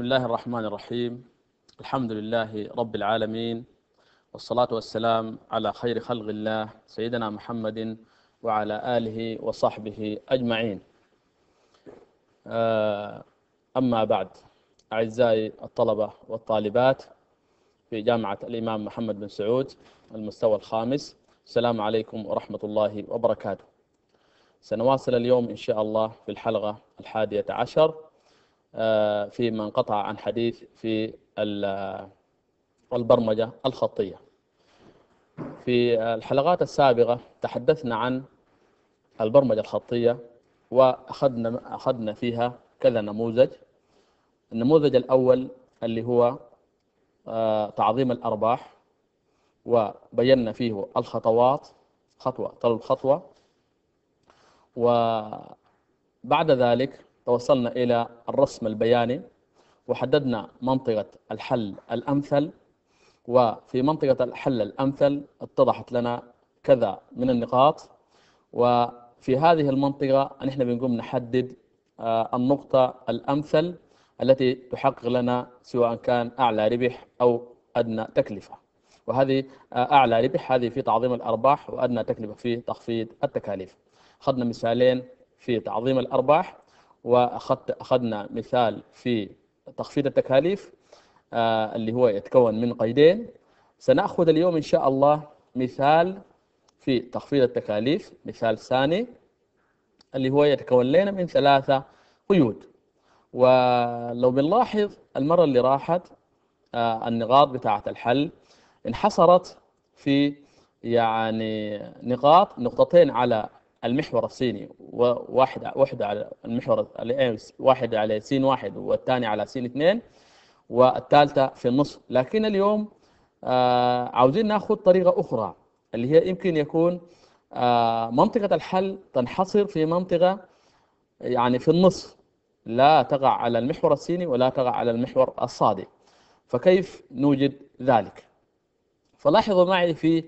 بسم الله الرحمن الرحيم الحمد لله رب العالمين والصلاة والسلام على خير خلق الله سيدنا محمد وعلى آله وصحبه أجمعين آه، أما بعد أعزائي الطلبة والطالبات في جامعة الإمام محمد بن سعود المستوى الخامس السلام عليكم ورحمة الله وبركاته سنواصل اليوم إن شاء الله في الحلقة الحادية عشر آه، في من قطع عن حديث في البرمجة الخطية في الحلقات السابقة تحدثنا عن البرمجة الخطية وأخذنا أخذنا فيها كذا نموذج النموذج الأول اللي هو آه، تعظيم الأرباح وبينا فيه الخطوات خطوة طلب خطوة وبعد ذلك توصلنا إلى الرسم البياني وحددنا منطقة الحل الأمثل وفي منطقة الحل الأمثل اتضحت لنا كذا من النقاط وفي هذه المنطقة نحن بنقوم نحدد آه، النقطة الأمثل التي تحقق لنا سواء كان أعلى ربح أو أدنى تكلفة وهذه آه، أعلى ربح هذه في تعظيم الأرباح وأدنى تكلفة في تخفيض التكاليف أخذنا مثالين في تعظيم الأرباح اخذنا مثال في تخفيض التكاليف آه، اللي هو يتكون من قيدين سنأخذ اليوم إن شاء الله مثال في تخفيض التكاليف مثال ثاني اللي هو يتكون لنا من ثلاثة قيود ولو بنلاحظ المرة اللي راحت آه، النقاط بتاعة الحل انحصرت في يعني نقاط نقطتين على المحور الصيني وواحد واحدة على المحور إيه، واحد على سين واحد والثاني على سين اثنين والثالثة في النصف لكن اليوم آه، عاوزين ناخذ طريقة أخرى اللي هي يمكن يكون آه، منطقة الحل تنحصر في منطقة يعني في النصف لا تقع على المحور الصيني ولا تقع على المحور الصادي فكيف نوجد ذلك فلاحظوا معي في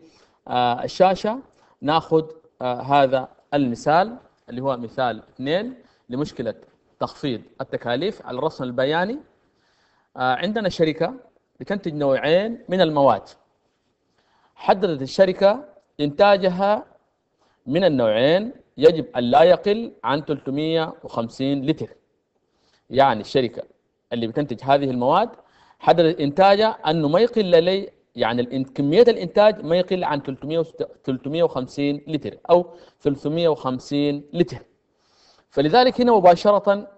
آه، الشاشة ناخذ هذا المثال اللي هو مثال اثنين لمشكلة تخفيض التكاليف على الرسم البياني آه، عندنا شركة بتنتج نوعين من المواد حددت الشركة إنتاجها من النوعين يجب أن لا يقل عن 350 لتر يعني الشركة اللي بتنتج هذه المواد حددت إنتاجها أنه ما يقل لي يعني كمية الإنتاج ما يقل عن 350 لتر أو 350 لتر فلذلك هنا مباشرة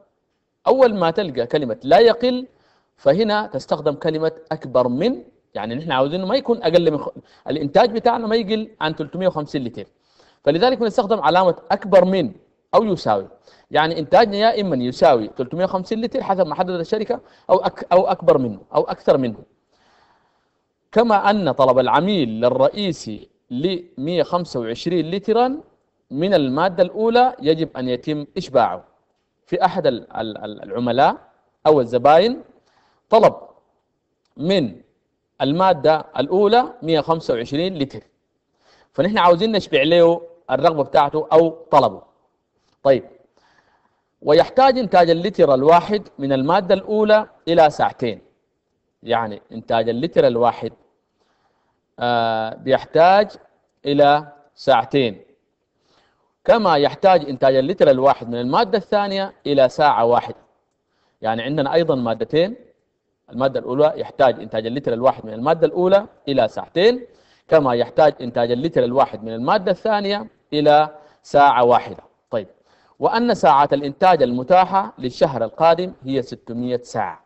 أول ما تلقى كلمة لا يقل فهنا تستخدم كلمة أكبر من يعني نحن عاوزين ما يكون أقل من الإنتاج بتاعنا ما يقل عن 350 لتر فلذلك بنستخدم علامة أكبر من أو يساوي يعني إنتاجنا يا إما يساوي 350 لتر حسب ما حدد الشركة أو أك... أو أكبر منه أو أكثر منه كما أن طلب العميل الرئيسي ل 125 لترا من المادة الأولى يجب أن يتم إشباعه في أحد العملاء أو الزبائن طلب من المادة الأولى 125 لتر فنحن عاوزين نشبع له الرغبة بتاعته أو طلبه طيب ويحتاج إنتاج اللتر الواحد من المادة الأولى إلى ساعتين يعني إنتاج اللتر الواحد آه، بيحتاج إلى ساعتين كما يحتاج إنتاج اللتر الواحد من المادة الثانية إلى ساعة واحدة يعني عندنا أيضا مادتين المادة الأولى يحتاج إنتاج اللتر الواحد من المادة الأولى إلى ساعتين كما يحتاج إنتاج اللتر الواحد من المادة الثانية إلى ساعة واحدة طيب وأن ساعات الإنتاج المتاحة للشهر القادم هي 600 ساعة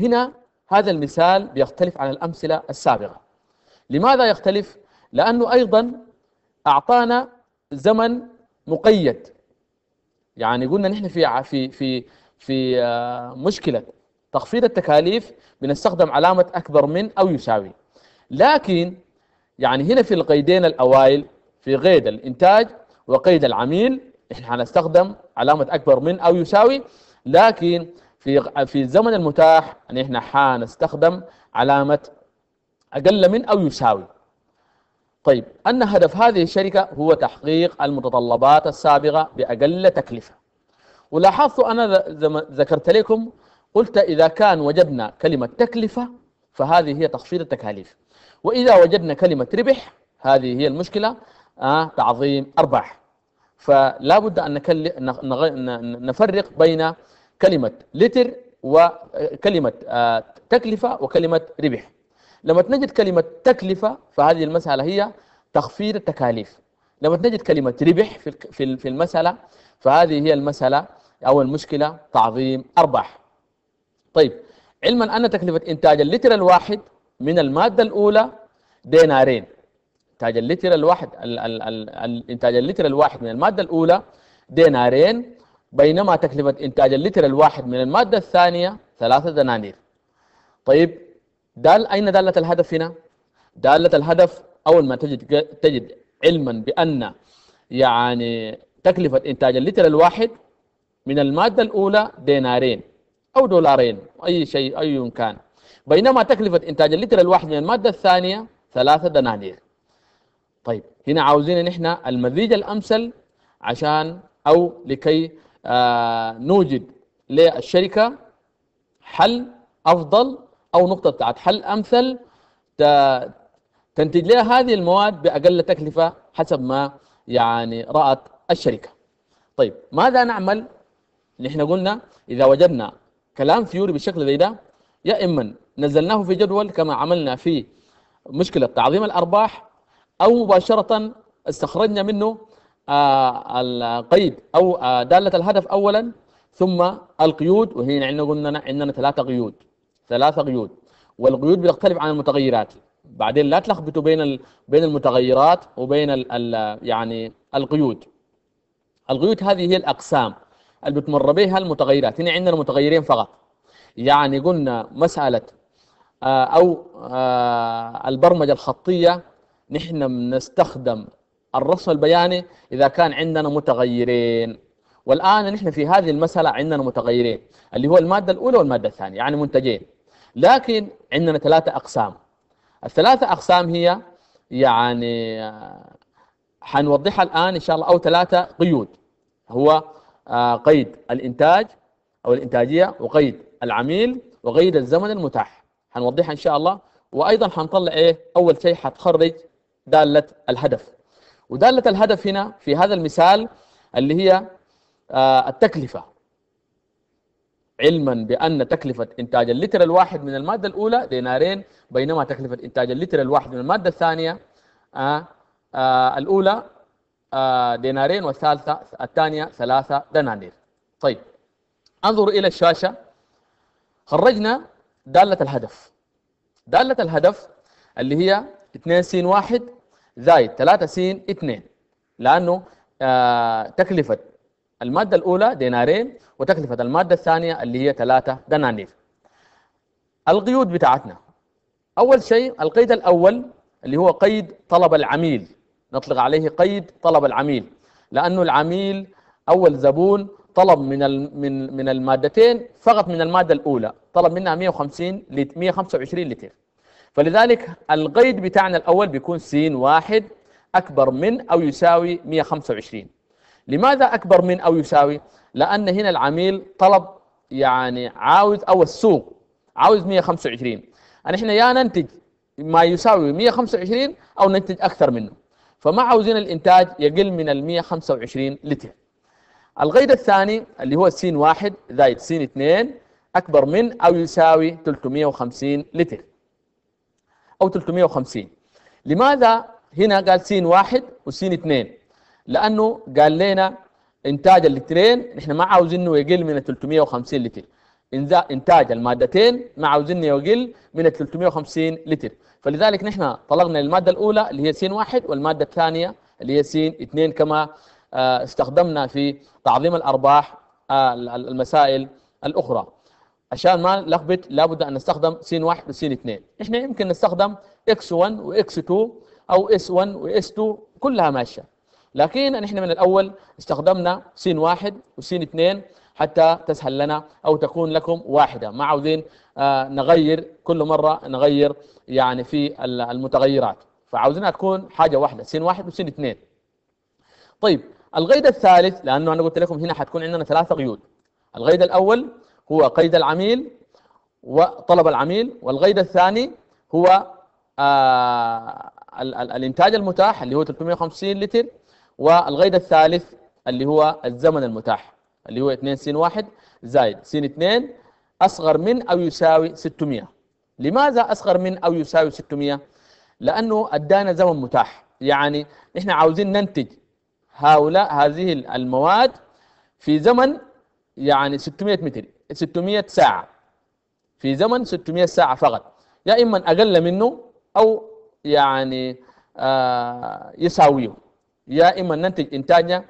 هنا هذا المثال بيختلف عن الأمثلة السابقة لماذا يختلف؟ لأنه أيضا أعطانا زمن مقيد يعني قلنا نحن في في في في آه، مشكلة تخفيض التكاليف بنستخدم علامة أكبر من أو يساوي لكن يعني هنا في القيدين الأوائل في قيد الإنتاج وقيد العميل احنا هنستخدم علامة أكبر من أو يساوي لكن في في الزمن المتاح ان احنا حنستخدم علامة أقل من أو يساوي طيب أن هدف هذه الشركة هو تحقيق المتطلبات السابقة بأقل تكلفة ولاحظت أنا ذكرت لكم قلت إذا كان وجدنا كلمة تكلفة فهذه هي تخفيض التكاليف وإذا وجدنا كلمة ربح هذه هي المشكلة آه تعظيم أرباح فلا بد أن نفرق بين كلمة لتر وكلمة آه، تكلفة وكلمة ربح لما تنجد كلمة تكلفة فهذه المسألة هي تخفيض التكاليف لما تنجد كلمة ربح في المسألة فهذه هي المسألة أو المشكلة تعظيم أرباح طيب علما أن تكلفة إنتاج اللتر الواحد من المادة الأولى دينارين إنتاج اللتر الواحد ال ال ال إنتاج اللتر الواحد من المادة الأولى دينارين بينما تكلفة إنتاج اللتر الواحد من المادة الثانية ثلاثة دنانير طيب دال أين دالة الهدف هنا؟ دالة الهدف أول ما تجد تجد علما بأن يعني تكلفة إنتاج اللتر الواحد من المادة الأولى دينارين أو دولارين أي شيء أي كان بينما تكلفة إنتاج اللتر الواحد من المادة الثانية ثلاثة دنانير طيب هنا عاوزين نحن المزيج الأمثل عشان أو لكي آه نوجد للشركة حل أفضل او نقطه بتاعت حل امثل تنتج لها هذه المواد باقل تكلفه حسب ما يعني رات الشركه. طيب ماذا نعمل؟ نحن قلنا اذا وجدنا كلام ثيوري بالشكل زي ده يا اما نزلناه في جدول كما عملنا في مشكله تعظيم الارباح او مباشره استخرجنا منه آه، القيد او آه، داله الهدف اولا ثم القيود وهنا عندنا قلنا عندنا ثلاثه قيود ثلاثة قيود والقيود بتختلف عن المتغيرات بعدين لا تلخبطوا بين بين المتغيرات وبين الـ الـ يعني القيود القيود هذه هي الأقسام اللي بتمر بها المتغيرات هنا عندنا متغيرين فقط يعني قلنا مسألة آه، أو آه، البرمجة الخطية نحن بنستخدم الرسم البياني إذا كان عندنا متغيرين والآن نحن في هذه المسألة عندنا متغيرين اللي هو المادة الأولى والمادة الثانية يعني منتجين لكن عندنا ثلاثة أقسام الثلاثة أقسام هي يعني آه، حنوضحها الآن إن شاء الله أو ثلاثة قيود هو آه، قيد الإنتاج أو الإنتاجية وقيد العميل وقيد الزمن المتاح حنوضحها إن شاء الله وأيضا حنطلع إيه أول شيء حتخرج دالة الهدف ودالة الهدف هنا في هذا المثال اللي هي آه، التكلفة علما بأن تكلفة إنتاج اللتر الواحد من المادة الأولى دينارين بينما تكلفة إنتاج اللتر الواحد من المادة الثانية آه آه الأولى آه دينارين والثالثة الثانية ثلاثة دنانير طيب انظر إلى الشاشة خرجنا دالة الهدف دالة الهدف اللي هي 2 س 1 زائد 3 س 2 لأنه آه، تكلفة المادة الأولى دينارين وتكلفة المادة الثانية اللي هي ثلاثة دنانير القيود بتاعتنا أول شيء القيد الأول اللي هو قيد طلب العميل نطلق عليه قيد طلب العميل لأنه العميل أول زبون طلب من من من المادتين فقط من المادة الأولى طلب منها 150 لت 125 لتر فلذلك القيد بتاعنا الأول بيكون سين واحد أكبر من أو يساوي 125 لماذا أكبر من أو يساوي لأن هنا العميل طلب يعني عاوز أو السوق عاوز 125 يعني إحنا يا ننتج ما يساوي 125 أو ننتج أكثر منه فما عاوزين الإنتاج يقل من ال 125 لتر الغيد الثاني اللي هو سين واحد زائد سين اثنين أكبر من أو يساوي 350 لتر أو 350 لماذا هنا قال سين واحد وسين اثنين لانه قال لنا انتاج اللترين نحن ما عاوزينه يقل من 350 لتر انتاج المادتين ما عاوزين يقل من 350 لتر فلذلك نحن طلقنا الماده الاولى اللي هي سين واحد والماده الثانيه اللي هي سين اثنين كما آه، استخدمنا في تعظيم الارباح آه، المسائل الاخرى عشان ما نلخبط لابد ان نستخدم سين واحد وسين اثنين نحن يمكن نستخدم اكس 1 واكس 2 او اس 1 واس 2 كلها ماشيه لكن نحن من الأول استخدمنا سين واحد وسين اثنين حتى تسهل لنا أو تكون لكم واحدة ما عاوزين آه، نغير كل مرة نغير يعني في المتغيرات فعاوزينها تكون حاجة واحدة سين واحد وسين اثنين طيب القيد الثالث لأنه أنا قلت لكم هنا حتكون عندنا ثلاثة قيود القيد الأول هو قيد العميل وطلب العميل والقيد الثاني هو آه الانتاج المتاح اللي هو 350 لتر والغيد الثالث اللي هو الزمن المتاح اللي هو 2 س 1 زائد س 2 أصغر من أو يساوي 600 لماذا أصغر من أو يساوي 600 لأنه أدانا زمن متاح يعني إحنا عاوزين ننتج هؤلاء هذه المواد في زمن يعني 600 متر 600 ساعة في زمن 600 ساعة فقط يا إما أقل منه أو يعني آه يساويه يا إما ننتج إنتاجنا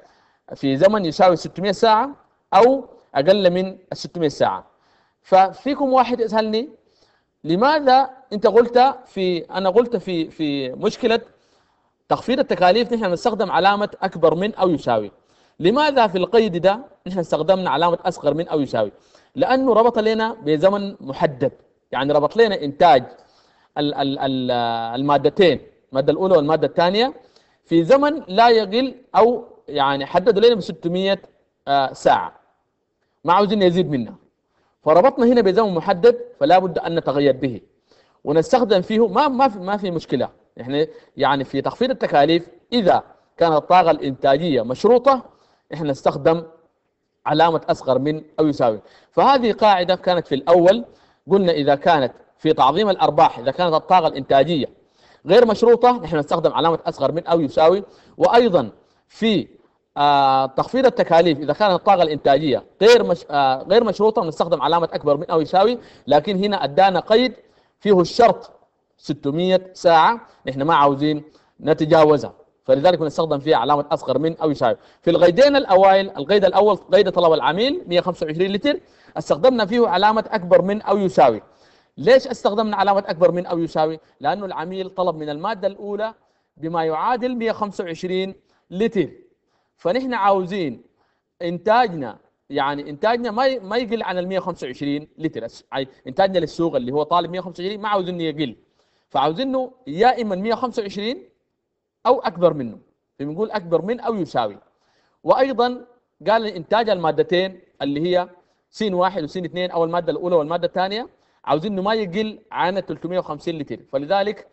في زمن يساوي 600 ساعة أو أقل من 600 ساعة ففيكم واحد يسألني لماذا أنت قلت في أنا قلت في في مشكلة تخفيض التكاليف نحن نستخدم علامة أكبر من أو يساوي لماذا في القيد ده نحن استخدمنا علامة أصغر من أو يساوي لأنه ربط لنا بزمن محدد يعني ربط لنا إنتاج المادتين المادة الأولى والمادة الثانية في زمن لا يقل أو يعني حددوا لنا ب 600 ساعة ما عاوزين يزيد منها فربطنا هنا بزمن محدد فلا بد أن نتغير به ونستخدم فيه ما ما في, ما في مشكلة احنا يعني في تخفيض التكاليف إذا كانت الطاقة الإنتاجية مشروطة احنا نستخدم علامة أصغر من أو يساوي فهذه قاعدة كانت في الأول قلنا إذا كانت في تعظيم الأرباح إذا كانت الطاقة الإنتاجية غير مشروطة نحن نستخدم علامة أصغر من أو يساوي وأيضا في آه تخفيض التكاليف إذا كانت الطاقة الإنتاجية غير مش آه غير مشروطة نستخدم علامة أكبر من أو يساوي لكن هنا أدانا قيد فيه الشرط 600 ساعة نحن ما عاوزين نتجاوزها فلذلك بنستخدم فيها علامة أصغر من أو يساوي في القيدين الأوائل القيد الأول قيد طلب العميل 125 لتر استخدمنا فيه علامة أكبر من أو يساوي ليش استخدمنا علامة أكبر من أو يساوي؟ لأنه العميل طلب من المادة الأولى بما يعادل 125 لتر فنحن عاوزين إنتاجنا يعني إنتاجنا ما ما يقل عن ال 125 لتر إنتاجنا للسوق اللي هو طالب 125 ما عاوزين يقل فعاوزين إنه يا إما 125 أو أكبر منه فبنقول أكبر من أو يساوي وأيضا قال إنتاج المادتين اللي هي سين واحد وسين اثنين أو المادة الأولى والمادة الثانية عاوزين انه ما يقل عن 350 لتر فلذلك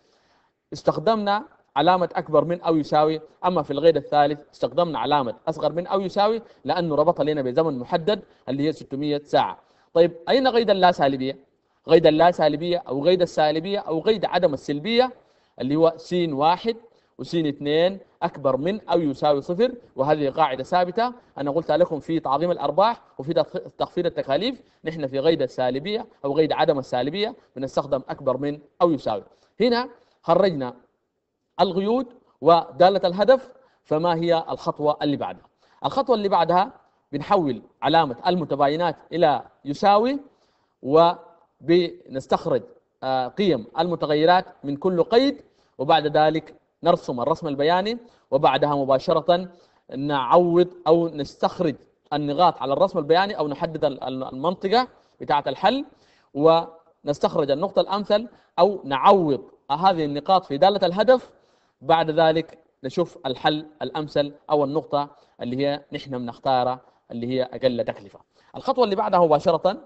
استخدمنا علامة أكبر من أو يساوي أما في الغيد الثالث استخدمنا علامة أصغر من أو يساوي لأنه ربط لنا بزمن محدد اللي هي 600 ساعة طيب أين غيد اللا سالبية؟ غيد اللا سالبية أو غيد السالبية أو غيد عدم السلبية اللي هو س واحد وسين 2 أكبر من أو يساوي صفر وهذه قاعدة ثابتة أنا قلت لكم في تعظيم الأرباح وفي تخفيض التكاليف نحن في قيد السالبية أو قيد عدم السالبية بنستخدم أكبر من أو يساوي هنا خرجنا القيود ودالة الهدف فما هي الخطوة اللي بعدها الخطوة اللي بعدها بنحول علامة المتباينات إلى يساوي وبنستخرج آه، قيم المتغيرات من كل قيد وبعد ذلك نرسم الرسم البياني وبعدها مباشرة نعوض أو نستخرج النقاط على الرسم البياني أو نحدد المنطقة بتاعة الحل ونستخرج النقطة الأمثل أو نعوض هذه النقاط في دالة الهدف بعد ذلك نشوف الحل الأمثل أو النقطة اللي هي نحن بنختارها اللي هي أقل تكلفة الخطوة اللي بعدها مباشرة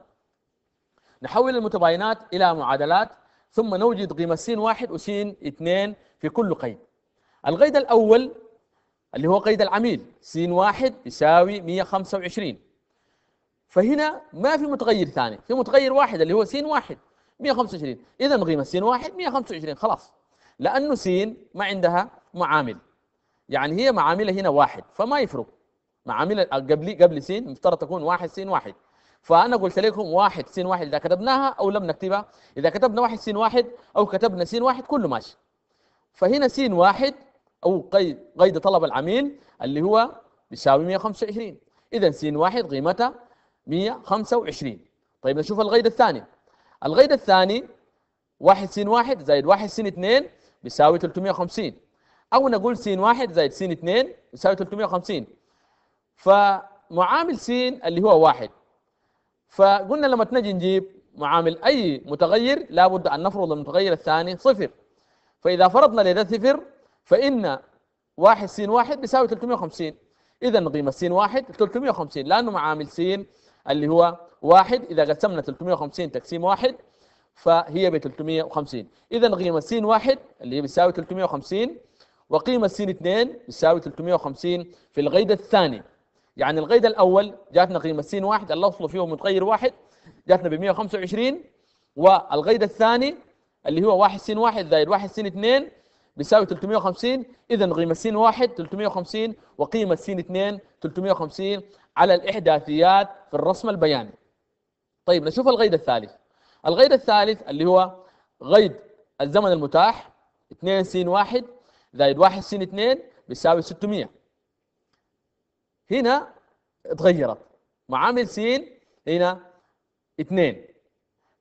نحول المتباينات إلى معادلات ثم نوجد قيمة س واحد و س اثنين في كل قيد القيد الأول اللي هو قيد العميل س واحد يساوي 125 فهنا ما في متغير ثاني في متغير واحد اللي هو س واحد 125 إذا قيمة س واحد 125 خلاص لأنه س ما عندها معامل يعني هي معاملها هنا واحد فما يفرق معاملها قبل قبل س مفترض تكون واحد س واحد فانا قلت لكم واحد سين واحد اذا كتبناها او لم نكتبها اذا كتبنا واحد سين واحد او كتبنا سين واحد كله ماشي فهنا سين واحد او قيد قيد طلب العميل اللي هو بيساوي 125 اذا سين واحد قيمتها 125 طيب نشوف القيد الثاني القيد الثاني واحد سين واحد زائد واحد سين اثنين بيساوي 350 او نقول سين واحد زائد سين اثنين بيساوي 350 فمعامل سين اللي هو واحد فقلنا لما تنجي نجيب معامل اي متغير لابد ان نفرض المتغير الثاني صفر فاذا فرضنا لذا صفر فان واحد سين واحد بيساوي 350 اذا قيمه سين واحد 350 لانه معامل سين اللي هو واحد اذا قسمنا 350 تقسيم واحد فهي ب 350 اذا قيمه س واحد اللي هي بتساوي 350 وقيمه س 2 بتساوي 350 في القيد الثاني يعني القيد الاول جاتنا قيمه س واحد اللي اصله فيه متغير واحد جاتنا ب 125 والقيد الثاني اللي هو 1 س واحد زائد 1 س 2 بيساوي 350 اذا قيمه س واحد 350 وقيمه س 2 350 على الاحداثيات في الرسم البياني طيب نشوف القيد الثالث القيد الثالث اللي هو قيد الزمن المتاح 2 س 1 زائد 1 س 2 بيساوي 600 هنا اتغيرت معامل سين هنا اثنين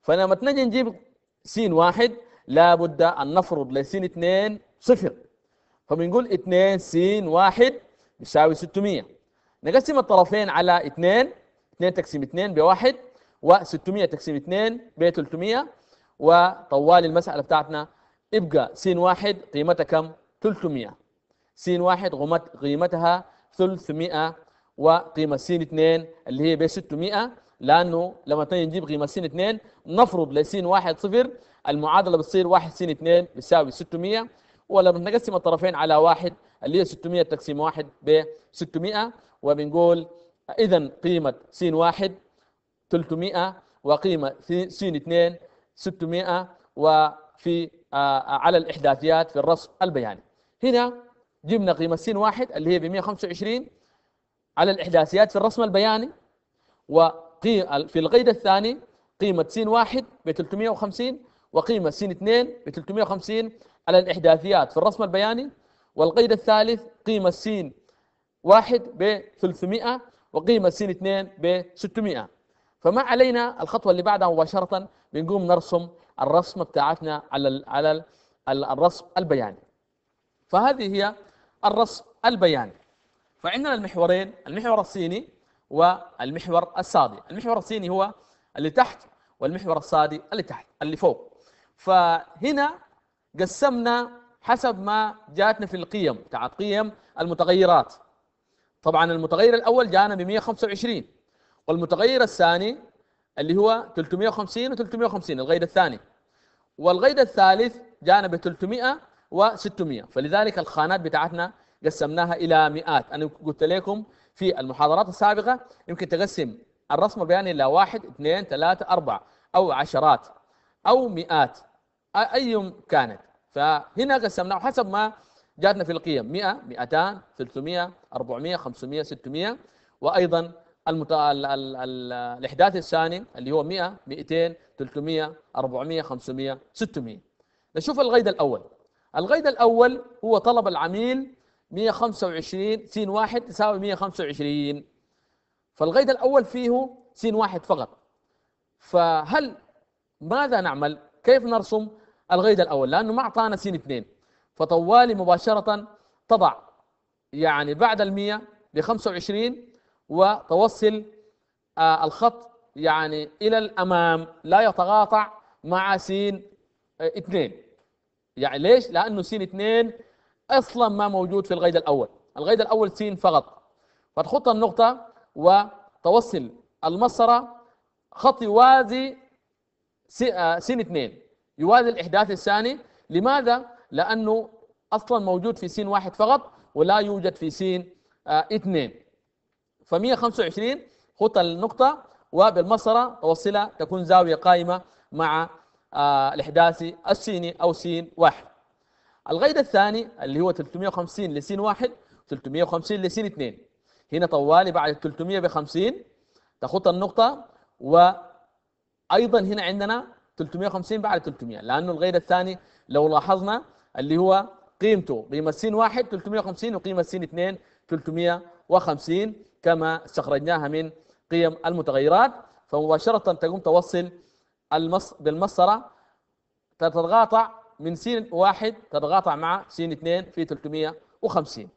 فلما تنجي نجيب سين واحد لابد أن نفرض لسين اثنين صفر فبنقول اثنين سين واحد يساوي 600 نقسم الطرفين على اثنين اثنين تقسيم اثنين بواحد و600 تقسيم 2 ب 300 وطوال المسألة بتاعتنا يبقى س واحد قيمتها كم؟ 300 س واحد قيمتها 300 وقيمة س 2 اللي هي ب 600 لأنه لما نجيب قيمة س 2 نفرض لس 1 0 المعادلة بتصير 1 س 2 بيساوي 600 ولما نقسم الطرفين على 1 اللي هي 600 تقسيم 1 ب 600 وبنقول إذا قيمة س 1 300 وقيمة س 2 600 وفي آه، على الإحداثيات في الرصف البياني هنا جبنا قيمة س واحد اللي هي ب 125 على الإحداثيات في الرسم البياني وقيمة في القيد الثاني قيمة س واحد ب 350 وقيمة س اثنين ب 350 على الإحداثيات في الرسم البياني والقيد الثالث قيمة س واحد ب 300 وقيمة س اثنين ب 600 فما علينا الخطوة اللي بعدها مباشرة بنقوم نرسم الرسمة بتاعتنا على ال على الـ الرسم البياني فهذه هي الرسم البياني فعندنا المحورين المحور الصيني والمحور السادي المحور الصيني هو اللي تحت والمحور السادي اللي تحت اللي فوق فهنا قسمنا حسب ما جاتنا في القيم تاع قيم المتغيرات طبعا المتغير الاول جانا ب 125 والمتغير الثاني اللي هو 350 و350 الغيد الثاني والغيد الثالث جانا ب 300 و600 فلذلك الخانات بتاعتنا قسمناها الى مئات انا قلت لكم في المحاضرات السابقه يمكن تقسم الرسم البياني الى واحد اثنين ثلاثة أربعة أو عشرات أو مئات أي كانت فهنا قسمناه حسب ما جاتنا في القيم 100 200 300 400 500 600 وأيضا المتا... ال... ال... ال... الإحداث الثاني اللي هو 100 200 300 400 500 600 نشوف القيد الأول القيد الأول هو طلب العميل 125 سين واحد تساوي 125 فالقيد الأول فيه سين واحد فقط فهل ماذا نعمل؟ كيف نرسم القيد الأول؟ لأنه ما أعطانا سين اثنين فطوالي مباشرة تضع يعني بعد المية ب 25 وتوصل آه، الخط يعني إلى الأمام لا يتقاطع مع سين آه، اثنين يعني ليش؟ لأنه سين 2 أصلا ما موجود في الغيد الأول الغيد الأول سين فقط فتخط النقطة وتوصل المسطرة خط يوازي آه، سين 2 يوازي الإحداث الثاني لماذا؟ لأنه أصلا موجود في سين واحد فقط ولا يوجد في سين 2 ف 125 خط النقطة وبالمسطرة توصلها تكون زاوية قائمة مع آه، الإحداثي السيني أو سين واحد الغيد الثاني اللي هو 350 لسين واحد 350 لسين اثنين هنا طوالي بعد 300 ب 50 تخط النقطة وأيضا هنا عندنا 350 بعد 300 لأنه الغيد الثاني لو لاحظنا اللي هو قيمته قيمة سين واحد 350 وقيمة سين اثنين 350 كما استخرجناها من قيم المتغيرات فمباشرة تقوم توصل المص... بالمسطرة تتقاطع من سين واحد تتقاطع مع سين اثنين في 350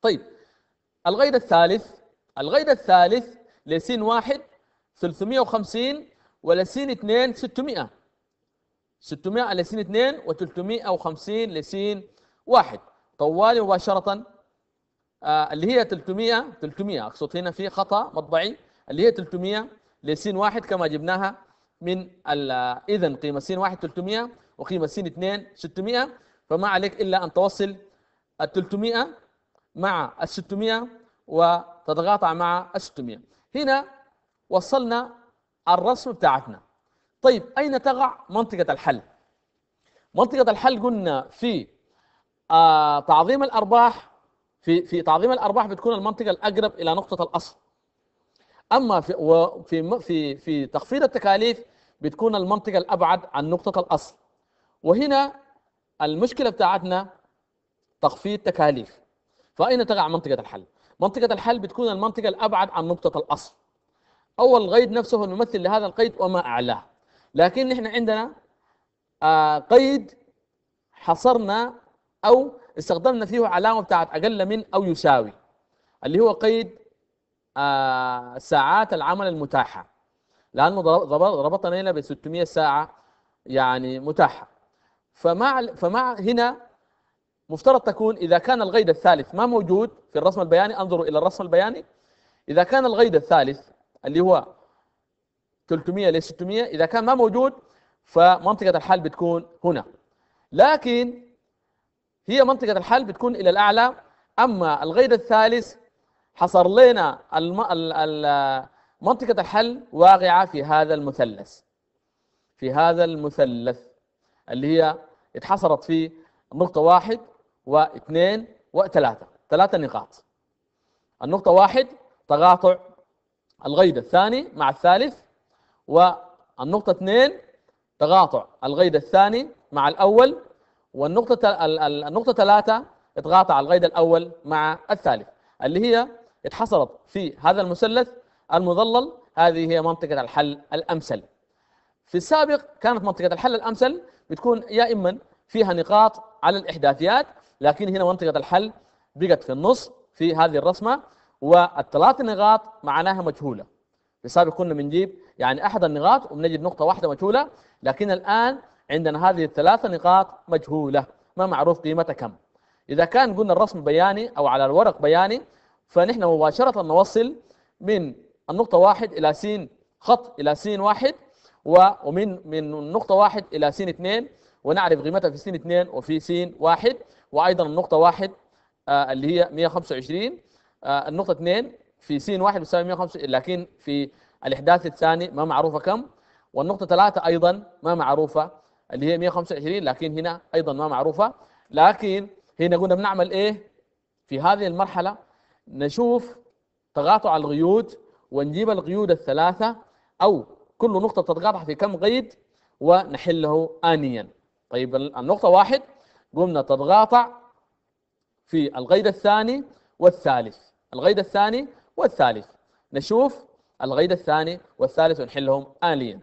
طيب الغيد الثالث الغيد الثالث لسين واحد 350 ولسين اثنين 600 600 لسين اثنين و350 لسين واحد طوالي مباشرة آه اللي هي 300 300 اقصد هنا في خطأ مطبعي اللي هي 300 لسين واحد كما جبناها من اذا قيمه س 1 300 وقيمه س 2 600 فما عليك الا ان توصل ال 300 مع ال 600 وتتقاطع مع ال 600 هنا وصلنا الرسم بتاعتنا طيب اين تقع منطقه الحل منطقه الحل قلنا في آه تعظيم الارباح في في تعظيم الارباح بتكون المنطقه الاقرب الى نقطه الاصل اما في في في, في تخفيض التكاليف بتكون المنطقة الأبعد عن نقطة الأصل وهنا المشكلة بتاعتنا تخفيض تكاليف فأين تقع منطقة الحل؟ منطقة الحل بتكون المنطقة الأبعد عن نقطة الأصل أول قيد نفسه الممثل لهذا القيد وما أعلاه لكن نحن عندنا آه، قيد حصرنا أو استخدمنا فيه علامة بتاعت أقل من أو يساوي اللي هو قيد آه، ساعات العمل المتاحة لانه ربطنا هنا ب 600 ساعه يعني متاحه فمع فمع هنا مفترض تكون اذا كان الغيد الثالث ما موجود في الرسم البياني انظروا الى الرسم البياني اذا كان الغيد الثالث اللي هو 300 ل 600 اذا كان ما موجود فمنطقه الحل بتكون هنا لكن هي منطقه الحل بتكون الى الاعلى اما الغيد الثالث حصر لنا الم... ال... ال... منطقة الحل واقعة في هذا المثلث في هذا المثلث اللي هي اتحصرت في نقطة واحد واثنين وثلاثة ثلاثة نقاط النقطة واحد تقاطع الغيد الثاني مع الثالث والنقطة اثنين تقاطع الغيد الثاني مع الأول والنقطة النقطة ثلاثة اتقاطع الغيد الأول مع الثالث اللي هي اتحصرت في هذا المثلث المظلل هذه هي منطقة الحل الأمثل في السابق كانت منطقة الحل الأمثل بتكون يا إما فيها نقاط على الإحداثيات لكن هنا منطقة الحل بقت في النص في هذه الرسمة والثلاث نقاط معناها مجهولة في السابق كنا بنجيب يعني أحد النقاط وبنجد نقطة واحدة مجهولة لكن الآن عندنا هذه الثلاثة نقاط مجهولة ما معروف قيمتها كم إذا كان قلنا الرسم بياني أو على الورق بياني فنحن مباشرة نوصل من النقطة واحد إلى س خط إلى س واحد ومن من النقطة واحد إلى س اثنين ونعرف قيمتها في س اثنين وفي س واحد وأيضا النقطة واحد آه اللي هي 125 آه النقطة اثنين في س واحد بتساوي 150 لكن في الإحداث الثاني ما معروفة كم والنقطة ثلاثة أيضا ما معروفة اللي هي 125 لكن هنا أيضا ما معروفة لكن هنا قلنا بنعمل إيه في هذه المرحلة نشوف تقاطع الغيود ونجيب القيود الثلاثة أو كل نقطة تتقاطع في كم قيد ونحله آنيا طيب النقطة واحد قمنا تتقاطع في القيد الثاني والثالث القيد الثاني والثالث نشوف القيد الثاني والثالث ونحلهم آنيا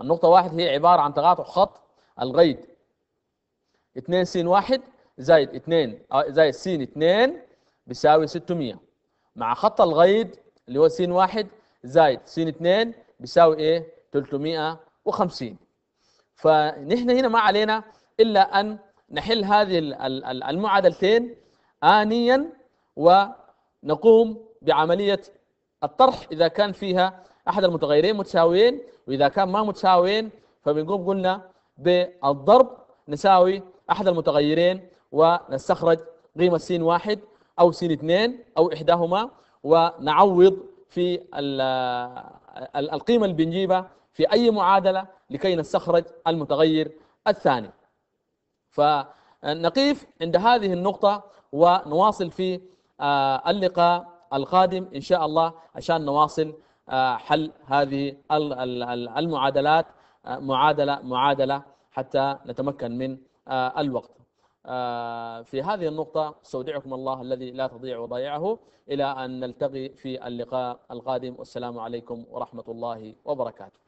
النقطة واحد هي عبارة عن تقاطع خط القيد 2 س واحد زائد 2 آه، زائد س 2 بيساوي 600 مع خط القيد اللي هو س واحد زائد س اثنين بيساوي ايه 350 فنحن هنا ما علينا الا ان نحل هذه المعادلتين آنيا ونقوم بعملية الطرح إذا كان فيها أحد المتغيرين متساويين وإذا كان ما متساويين فبنقوم قلنا بالضرب نساوي أحد المتغيرين ونستخرج قيمة س واحد أو س اثنين أو إحداهما ونعوض في القيمة اللي بنجيبها في أي معادلة لكي نستخرج المتغير الثاني فنقيف عند هذه النقطة ونواصل في آه، اللقاء القادم إن شاء الله عشان نواصل آه، حل هذه المعادلات آه، معادلة معادلة حتى نتمكن من الوقت آه، في هذه النقطة استودعكم الله الذي لا تضيع وضيعه إلى أن نلتقي في اللقاء القادم والسلام عليكم ورحمة الله وبركاته